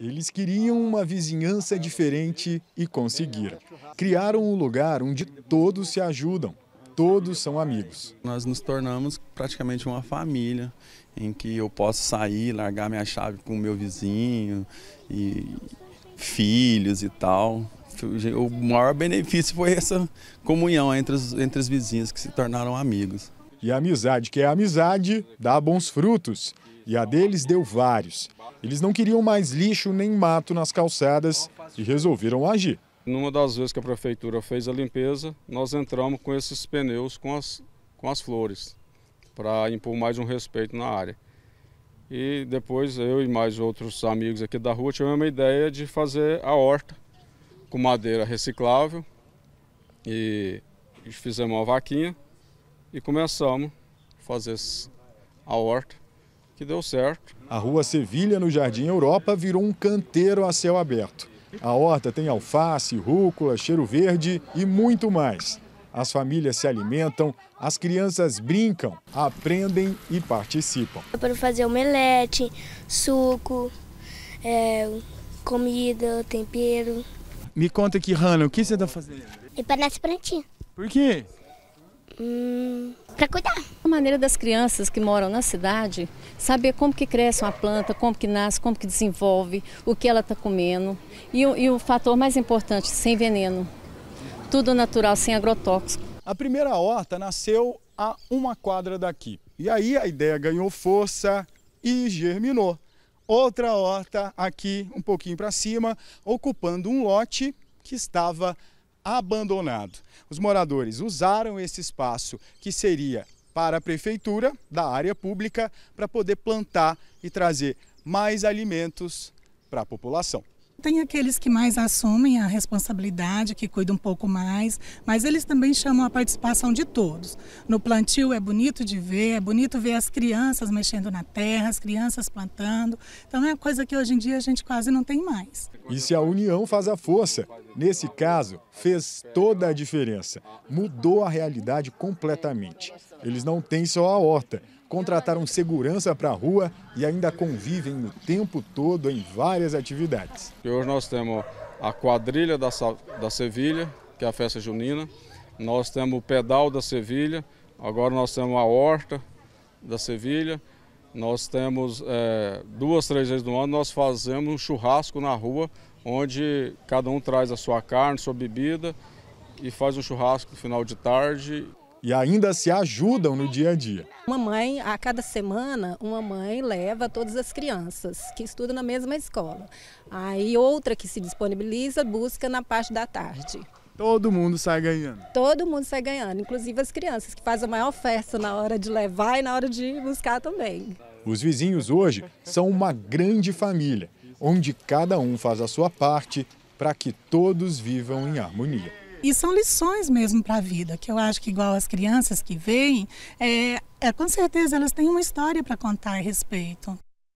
Eles queriam uma vizinhança diferente e conseguiram. Criaram um lugar onde todos se ajudam, todos são amigos. Nós nos tornamos praticamente uma família, em que eu posso sair, largar minha chave com o meu vizinho e filhos e tal. O maior benefício foi essa comunhão entre os, entre os vizinhos que se tornaram amigos. E a amizade, que é a amizade, dá bons frutos. E a deles deu vários. Eles não queriam mais lixo nem mato nas calçadas e resolveram agir. Numa das vezes que a prefeitura fez a limpeza, nós entramos com esses pneus com as, com as flores, para impor mais um respeito na área. E depois eu e mais outros amigos aqui da rua tivemos uma ideia de fazer a horta com madeira reciclável e fizemos uma vaquinha e começamos a fazer a horta, que deu certo. A rua Sevilha, no Jardim Europa, virou um canteiro a céu aberto. A horta tem alface, rúcula, cheiro verde e muito mais. As famílias se alimentam, as crianças brincam, aprendem e participam. para fazer omelete, suco, é, comida, tempero. Me conta aqui, Hanna, o que você está fazendo? É para nas plantinhas. Por quê? Hum, para cuidar. A maneira das crianças que moram na cidade saber como que cresce uma planta, como que nasce, como que desenvolve, o que ela está comendo. E, e o fator mais importante, sem veneno. Tudo natural, sem agrotóxico. A primeira horta nasceu a uma quadra daqui. E aí a ideia ganhou força e germinou. Outra horta aqui um pouquinho para cima, ocupando um lote que estava abandonado. Os moradores usaram esse espaço que seria para a prefeitura, da área pública, para poder plantar e trazer mais alimentos para a população. Tem aqueles que mais assumem a responsabilidade, que cuidam um pouco mais, mas eles também chamam a participação de todos. No plantio é bonito de ver, é bonito ver as crianças mexendo na terra, as crianças plantando. Então é uma coisa que hoje em dia a gente quase não tem mais. E se a união faz a força, Nesse caso, fez toda a diferença. Mudou a realidade completamente. Eles não têm só a horta, contrataram segurança para a rua e ainda convivem o tempo todo em várias atividades. Hoje nós temos a quadrilha da, da Sevilha, que é a festa junina, nós temos o pedal da Sevilha, agora nós temos a horta da Sevilha, nós temos é, duas, três vezes no ano, nós fazemos um churrasco na rua onde cada um traz a sua carne, sua bebida e faz um churrasco no final de tarde. E ainda se ajudam no dia a dia. Uma mãe, a cada semana, uma mãe leva todas as crianças que estudam na mesma escola. Aí outra que se disponibiliza busca na parte da tarde. Todo mundo sai ganhando. Todo mundo sai ganhando, inclusive as crianças, que fazem a maior festa na hora de levar e na hora de buscar também. Os vizinhos hoje são uma grande família onde cada um faz a sua parte para que todos vivam em harmonia. E são lições mesmo para a vida, que eu acho que, igual as crianças que veem, é, é, com certeza elas têm uma história para contar a respeito.